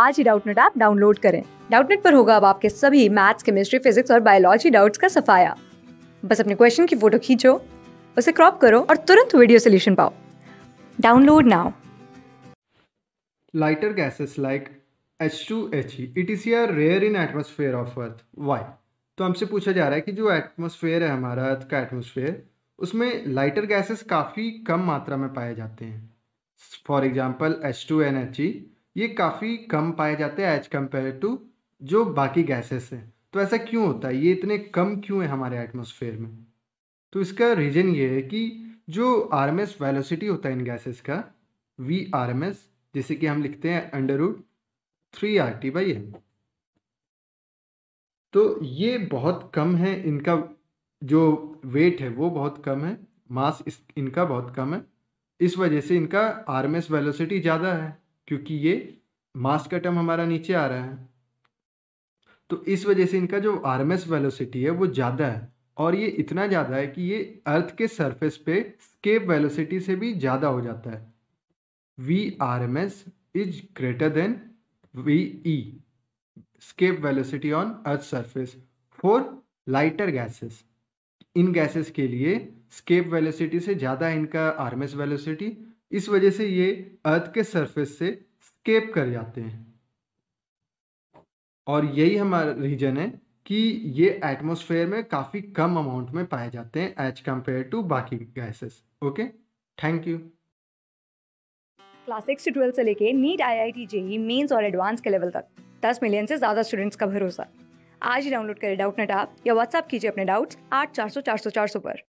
आज ही Doubtnut app download करें डाउटनेट पर होगा अब आपके सभी मैथ्स केमिस्ट्री फिजिक्स और बायोलॉजी डाउट्स का सफाया बस अपने क्वेश्चन की फोटो खींचो उसे क्रॉप करो और तुरंत वीडियो सोल्यूशन पाओ download now lighter gases Lighter gases like H2, it is यर rare in atmosphere of earth why तो हमसे पूछा जा रहा है कि जो एटमोसफेयर है हमारा अर्थ का एटमोसफेयर उसमें लाइटर गैसेस काफ़ी कम मात्रा में पाए जाते हैं for example H two N H E ये काफ़ी कम पाए जाते हैं एज कम्पेयर टू जो बाकी गैसेस हैं तो ऐसा क्यों होता है ये इतने कम क्यों है हमारे एटमोसफेयर में तो इसका रीज़न ये है कि जो आर एम एस वेलोसिटी होता है इन गैसेस का वी आर एम एस जैसे कि हम लिखते हैं under root three R T by M तो ये बहुत कम है इनका जो वेट है वो बहुत कम है मास इस इनका बहुत कम है इस वजह से इनका आर एम एस वेलोसिटी ज़्यादा है क्योंकि ये मास का टर्म हमारा नीचे आ रहा है तो इस वजह से इनका जो आर एम एस वेलोसिटी है वो ज़्यादा है और ये इतना ज़्यादा है कि ये अर्थ के सरफेस पे स्केप वेलोसिटी से भी ज़्यादा हो जाता है V R M S is greater than V E e, escape velocity on earth surface for lighter gases इन गैसेस के लिए स्केप वेलोसिटी से ज़्यादा इनका आर एम एस वेलोसिटी इस वजह से ये अर्थ के सरफेस से स्केप कर जाते हैं और यही हमारा रीजन है कि ये एटमॉस्फेयर में काफ़ी कम अमाउंट में पाए जाते हैं एज कंपेयर टू बाकी gases okay thank you class six से ट्वेल्थ से लेके NEET I I T JEE mains और एडवांस के लेवल तक दस मिलियन से ज़्यादा स्टूडेंट्स का भरोसा आज ही डाउनलोड करें डाउट नेट आप या व्हाट्सअप कीजिए अपने डाउट्स आठ चार सौ चार सौ चार सौ पर